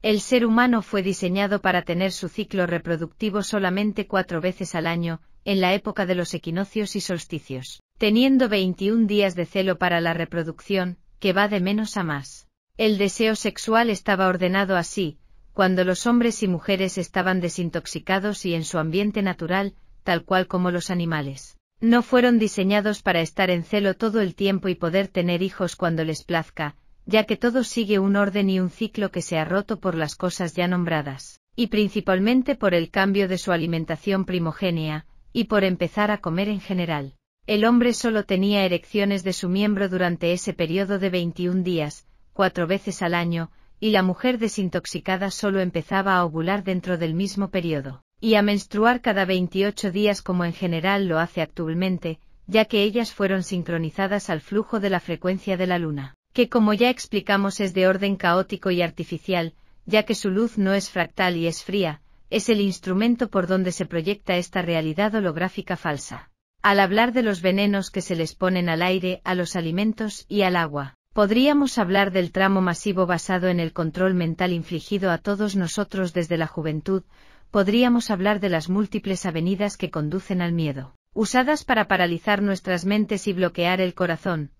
El ser humano fue diseñado para tener su ciclo reproductivo solamente cuatro veces al año, en la época de los equinoccios y solsticios, teniendo 21 días de celo para la reproducción, que va de menos a más. El deseo sexual estaba ordenado así, cuando los hombres y mujeres estaban desintoxicados y en su ambiente natural, tal cual como los animales. No fueron diseñados para estar en celo todo el tiempo y poder tener hijos cuando les plazca, ya que todo sigue un orden y un ciclo que se ha roto por las cosas ya nombradas, y principalmente por el cambio de su alimentación primogénea, y por empezar a comer en general. El hombre solo tenía erecciones de su miembro durante ese periodo de 21 días, cuatro veces al año, y la mujer desintoxicada solo empezaba a ovular dentro del mismo periodo, y a menstruar cada 28 días como en general lo hace actualmente, ya que ellas fueron sincronizadas al flujo de la frecuencia de la luna que como ya explicamos es de orden caótico y artificial, ya que su luz no es fractal y es fría, es el instrumento por donde se proyecta esta realidad holográfica falsa. Al hablar de los venenos que se les ponen al aire, a los alimentos y al agua, podríamos hablar del tramo masivo basado en el control mental infligido a todos nosotros desde la juventud, podríamos hablar de las múltiples avenidas que conducen al miedo, usadas para paralizar nuestras mentes y bloquear el corazón,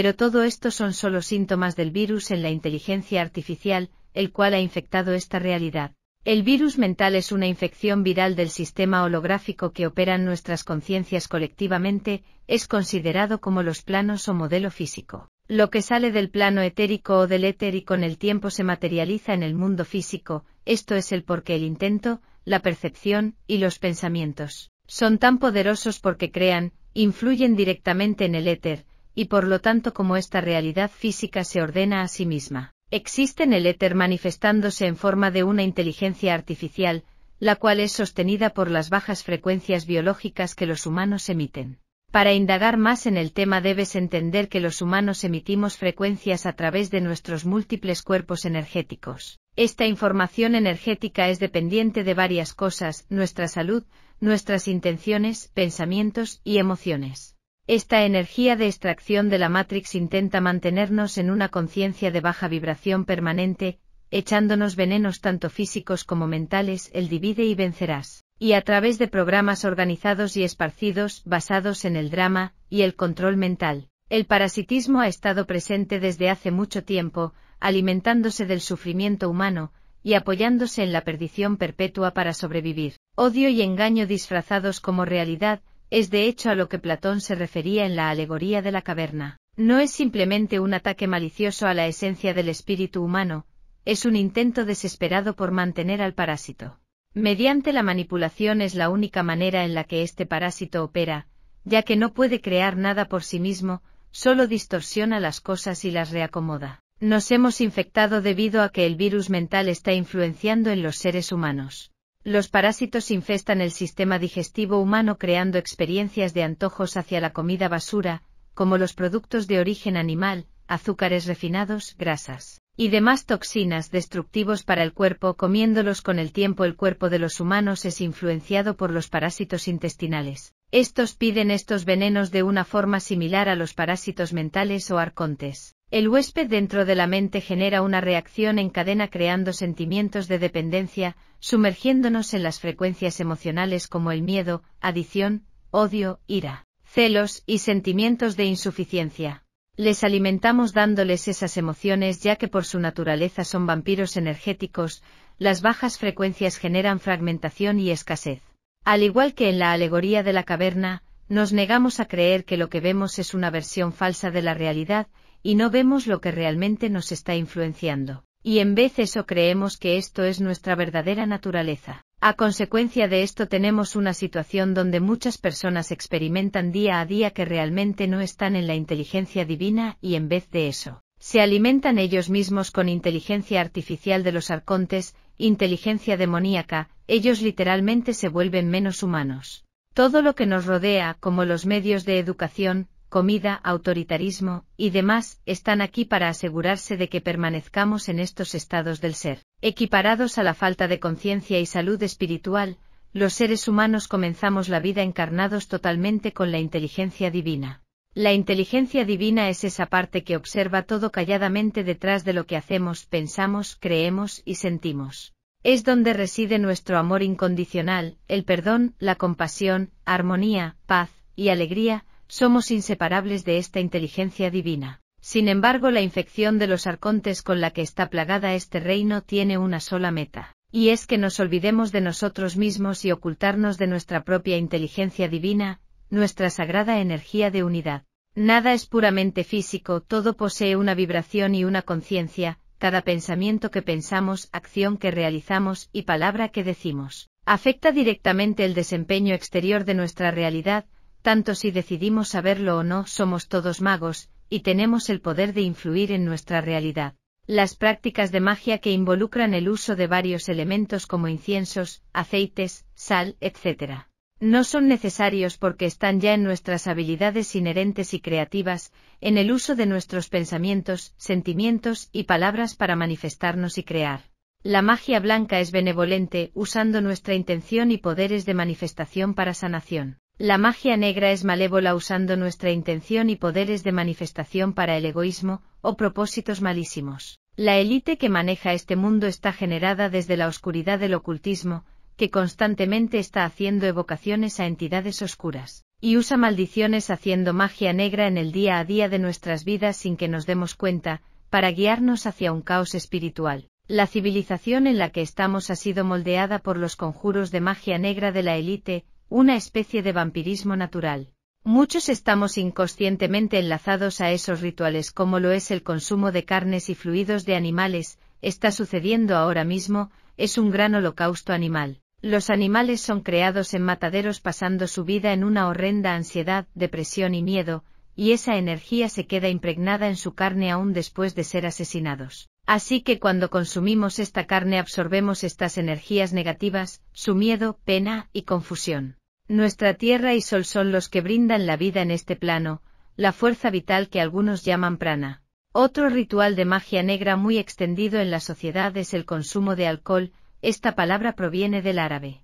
pero todo esto son solo síntomas del virus en la inteligencia artificial, el cual ha infectado esta realidad. El virus mental es una infección viral del sistema holográfico que operan nuestras conciencias colectivamente, es considerado como los planos o modelo físico. Lo que sale del plano etérico o del éter y con el tiempo se materializa en el mundo físico, esto es el porqué el intento, la percepción y los pensamientos son tan poderosos porque crean, influyen directamente en el éter, y por lo tanto como esta realidad física se ordena a sí misma. Existe en el éter manifestándose en forma de una inteligencia artificial, la cual es sostenida por las bajas frecuencias biológicas que los humanos emiten. Para indagar más en el tema debes entender que los humanos emitimos frecuencias a través de nuestros múltiples cuerpos energéticos. Esta información energética es dependiente de varias cosas, nuestra salud, nuestras intenciones, pensamientos y emociones. Esta energía de extracción de la Matrix intenta mantenernos en una conciencia de baja vibración permanente, echándonos venenos tanto físicos como mentales, el divide y vencerás. Y a través de programas organizados y esparcidos, basados en el drama, y el control mental. El parasitismo ha estado presente desde hace mucho tiempo, alimentándose del sufrimiento humano, y apoyándose en la perdición perpetua para sobrevivir. Odio y engaño disfrazados como realidad, es de hecho a lo que Platón se refería en la alegoría de la caverna. No es simplemente un ataque malicioso a la esencia del espíritu humano, es un intento desesperado por mantener al parásito. Mediante la manipulación es la única manera en la que este parásito opera, ya que no puede crear nada por sí mismo, solo distorsiona las cosas y las reacomoda. Nos hemos infectado debido a que el virus mental está influenciando en los seres humanos. Los parásitos infestan el sistema digestivo humano creando experiencias de antojos hacia la comida basura, como los productos de origen animal, azúcares refinados, grasas y demás toxinas destructivos para el cuerpo comiéndolos con el tiempo el cuerpo de los humanos es influenciado por los parásitos intestinales. Estos piden estos venenos de una forma similar a los parásitos mentales o arcontes. El huésped dentro de la mente genera una reacción en cadena creando sentimientos de dependencia, sumergiéndonos en las frecuencias emocionales como el miedo, adición, odio, ira, celos y sentimientos de insuficiencia. Les alimentamos dándoles esas emociones ya que por su naturaleza son vampiros energéticos, las bajas frecuencias generan fragmentación y escasez. Al igual que en la alegoría de la caverna, nos negamos a creer que lo que vemos es una versión falsa de la realidad, y no vemos lo que realmente nos está influenciando. Y en vez eso creemos que esto es nuestra verdadera naturaleza. A consecuencia de esto tenemos una situación donde muchas personas experimentan día a día que realmente no están en la inteligencia divina y en vez de eso, se alimentan ellos mismos con inteligencia artificial de los arcontes, inteligencia demoníaca, ellos literalmente se vuelven menos humanos. Todo lo que nos rodea, como los medios de educación, comida, autoritarismo, y demás, están aquí para asegurarse de que permanezcamos en estos estados del ser. Equiparados a la falta de conciencia y salud espiritual, los seres humanos comenzamos la vida encarnados totalmente con la inteligencia divina. La inteligencia divina es esa parte que observa todo calladamente detrás de lo que hacemos, pensamos, creemos y sentimos. Es donde reside nuestro amor incondicional, el perdón, la compasión, armonía, paz y alegría, somos inseparables de esta inteligencia divina. Sin embargo, la infección de los arcontes con la que está plagada este reino tiene una sola meta, y es que nos olvidemos de nosotros mismos y ocultarnos de nuestra propia inteligencia divina, nuestra sagrada energía de unidad. Nada es puramente físico, todo posee una vibración y una conciencia, cada pensamiento que pensamos, acción que realizamos y palabra que decimos, afecta directamente el desempeño exterior de nuestra realidad, tanto si decidimos saberlo o no somos todos magos, y tenemos el poder de influir en nuestra realidad. Las prácticas de magia que involucran el uso de varios elementos como inciensos, aceites, sal, etc. No son necesarios porque están ya en nuestras habilidades inherentes y creativas, en el uso de nuestros pensamientos, sentimientos y palabras para manifestarnos y crear. La magia blanca es benevolente, usando nuestra intención y poderes de manifestación para sanación. La magia negra es malévola usando nuestra intención y poderes de manifestación para el egoísmo, o propósitos malísimos. La élite que maneja este mundo está generada desde la oscuridad del ocultismo, que constantemente está haciendo evocaciones a entidades oscuras, y usa maldiciones haciendo magia negra en el día a día de nuestras vidas sin que nos demos cuenta, para guiarnos hacia un caos espiritual. La civilización en la que estamos ha sido moldeada por los conjuros de magia negra de la élite, una especie de vampirismo natural. Muchos estamos inconscientemente enlazados a esos rituales como lo es el consumo de carnes y fluidos de animales, está sucediendo ahora mismo, es un gran holocausto animal. Los animales son creados en mataderos pasando su vida en una horrenda ansiedad, depresión y miedo, y esa energía se queda impregnada en su carne aún después de ser asesinados. Así que cuando consumimos esta carne absorbemos estas energías negativas, su miedo, pena y confusión. Nuestra tierra y sol son los que brindan la vida en este plano, la fuerza vital que algunos llaman prana. Otro ritual de magia negra muy extendido en la sociedad es el consumo de alcohol, esta palabra proviene del árabe.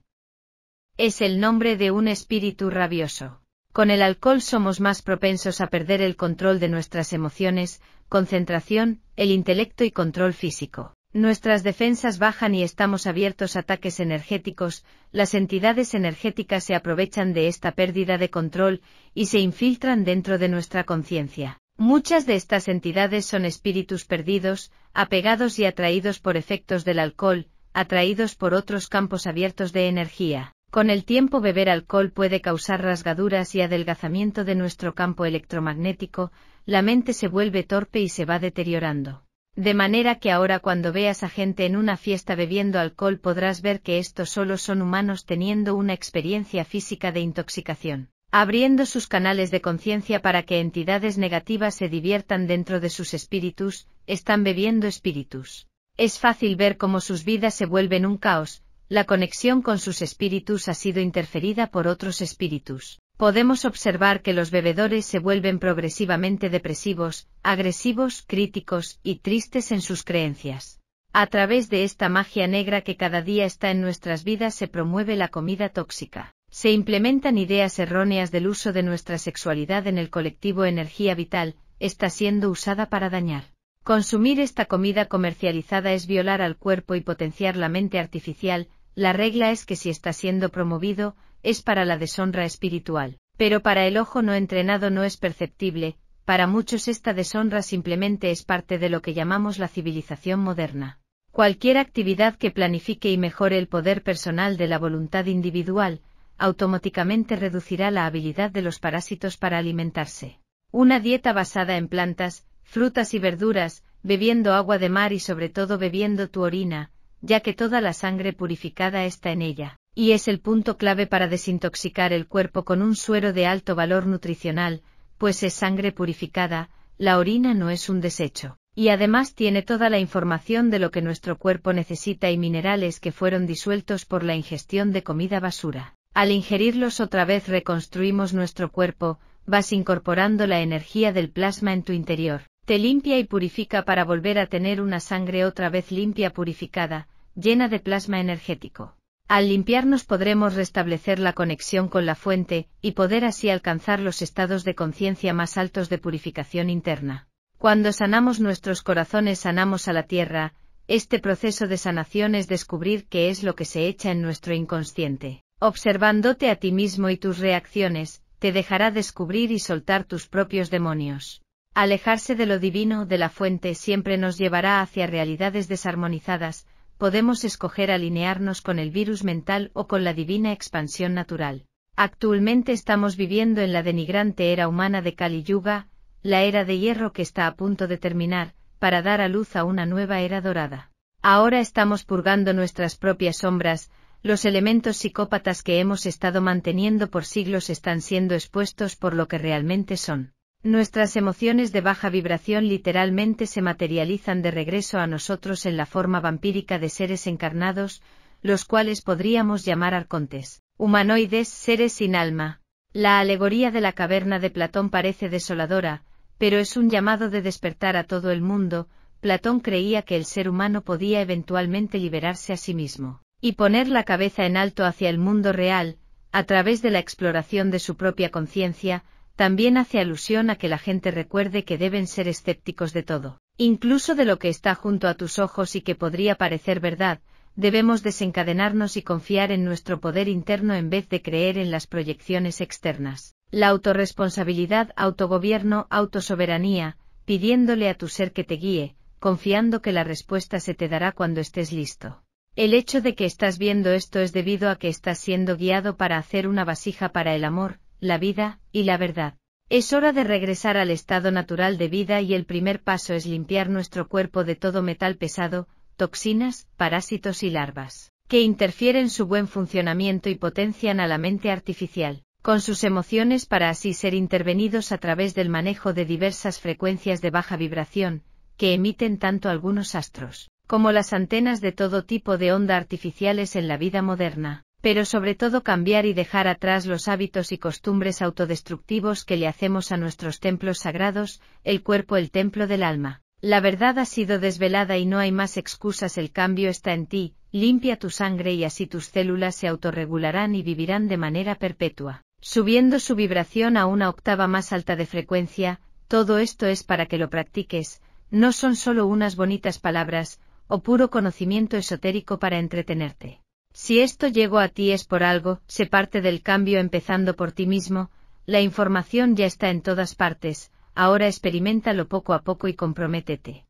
Es el nombre de un espíritu rabioso. Con el alcohol somos más propensos a perder el control de nuestras emociones, concentración, el intelecto y control físico. Nuestras defensas bajan y estamos abiertos a ataques energéticos, las entidades energéticas se aprovechan de esta pérdida de control y se infiltran dentro de nuestra conciencia. Muchas de estas entidades son espíritus perdidos, apegados y atraídos por efectos del alcohol, atraídos por otros campos abiertos de energía. Con el tiempo beber alcohol puede causar rasgaduras y adelgazamiento de nuestro campo electromagnético, la mente se vuelve torpe y se va deteriorando. De manera que ahora cuando veas a gente en una fiesta bebiendo alcohol podrás ver que estos solo son humanos teniendo una experiencia física de intoxicación, abriendo sus canales de conciencia para que entidades negativas se diviertan dentro de sus espíritus, están bebiendo espíritus. Es fácil ver cómo sus vidas se vuelven un caos, la conexión con sus espíritus ha sido interferida por otros espíritus podemos observar que los bebedores se vuelven progresivamente depresivos, agresivos, críticos y tristes en sus creencias. A través de esta magia negra que cada día está en nuestras vidas se promueve la comida tóxica. Se implementan ideas erróneas del uso de nuestra sexualidad en el colectivo energía vital, está siendo usada para dañar. Consumir esta comida comercializada es violar al cuerpo y potenciar la mente artificial, la regla es que si está siendo promovido, es para la deshonra espiritual, pero para el ojo no entrenado no es perceptible, para muchos esta deshonra simplemente es parte de lo que llamamos la civilización moderna. Cualquier actividad que planifique y mejore el poder personal de la voluntad individual, automáticamente reducirá la habilidad de los parásitos para alimentarse. Una dieta basada en plantas, frutas y verduras, bebiendo agua de mar y sobre todo bebiendo tu orina, ya que toda la sangre purificada está en ella y es el punto clave para desintoxicar el cuerpo con un suero de alto valor nutricional, pues es sangre purificada, la orina no es un desecho, y además tiene toda la información de lo que nuestro cuerpo necesita y minerales que fueron disueltos por la ingestión de comida basura. Al ingerirlos otra vez reconstruimos nuestro cuerpo, vas incorporando la energía del plasma en tu interior, te limpia y purifica para volver a tener una sangre otra vez limpia purificada, llena de plasma energético. Al limpiarnos podremos restablecer la conexión con la fuente, y poder así alcanzar los estados de conciencia más altos de purificación interna. Cuando sanamos nuestros corazones sanamos a la tierra, este proceso de sanación es descubrir qué es lo que se echa en nuestro inconsciente. Observándote a ti mismo y tus reacciones, te dejará descubrir y soltar tus propios demonios. Alejarse de lo divino, de la fuente, siempre nos llevará hacia realidades desarmonizadas, podemos escoger alinearnos con el virus mental o con la divina expansión natural. Actualmente estamos viviendo en la denigrante era humana de Kali Yuga, la era de hierro que está a punto de terminar, para dar a luz a una nueva era dorada. Ahora estamos purgando nuestras propias sombras, los elementos psicópatas que hemos estado manteniendo por siglos están siendo expuestos por lo que realmente son. Nuestras emociones de baja vibración literalmente se materializan de regreso a nosotros en la forma vampírica de seres encarnados, los cuales podríamos llamar arcontes, humanoides, seres sin alma. La alegoría de la caverna de Platón parece desoladora, pero es un llamado de despertar a todo el mundo, Platón creía que el ser humano podía eventualmente liberarse a sí mismo, y poner la cabeza en alto hacia el mundo real, a través de la exploración de su propia conciencia, también hace alusión a que la gente recuerde que deben ser escépticos de todo, incluso de lo que está junto a tus ojos y que podría parecer verdad, debemos desencadenarnos y confiar en nuestro poder interno en vez de creer en las proyecciones externas. La autorresponsabilidad, autogobierno, autosoberanía, pidiéndole a tu ser que te guíe, confiando que la respuesta se te dará cuando estés listo. El hecho de que estás viendo esto es debido a que estás siendo guiado para hacer una vasija para el amor, la vida, y la verdad. Es hora de regresar al estado natural de vida y el primer paso es limpiar nuestro cuerpo de todo metal pesado, toxinas, parásitos y larvas, que interfieren su buen funcionamiento y potencian a la mente artificial, con sus emociones para así ser intervenidos a través del manejo de diversas frecuencias de baja vibración, que emiten tanto algunos astros, como las antenas de todo tipo de onda artificiales en la vida moderna pero sobre todo cambiar y dejar atrás los hábitos y costumbres autodestructivos que le hacemos a nuestros templos sagrados, el cuerpo el templo del alma. La verdad ha sido desvelada y no hay más excusas, el cambio está en ti, limpia tu sangre y así tus células se autorregularán y vivirán de manera perpetua. Subiendo su vibración a una octava más alta de frecuencia, todo esto es para que lo practiques, no son solo unas bonitas palabras, o puro conocimiento esotérico para entretenerte. Si esto llegó a ti es por algo, se parte del cambio empezando por ti mismo, la información ya está en todas partes, ahora experimentalo poco a poco y comprométete.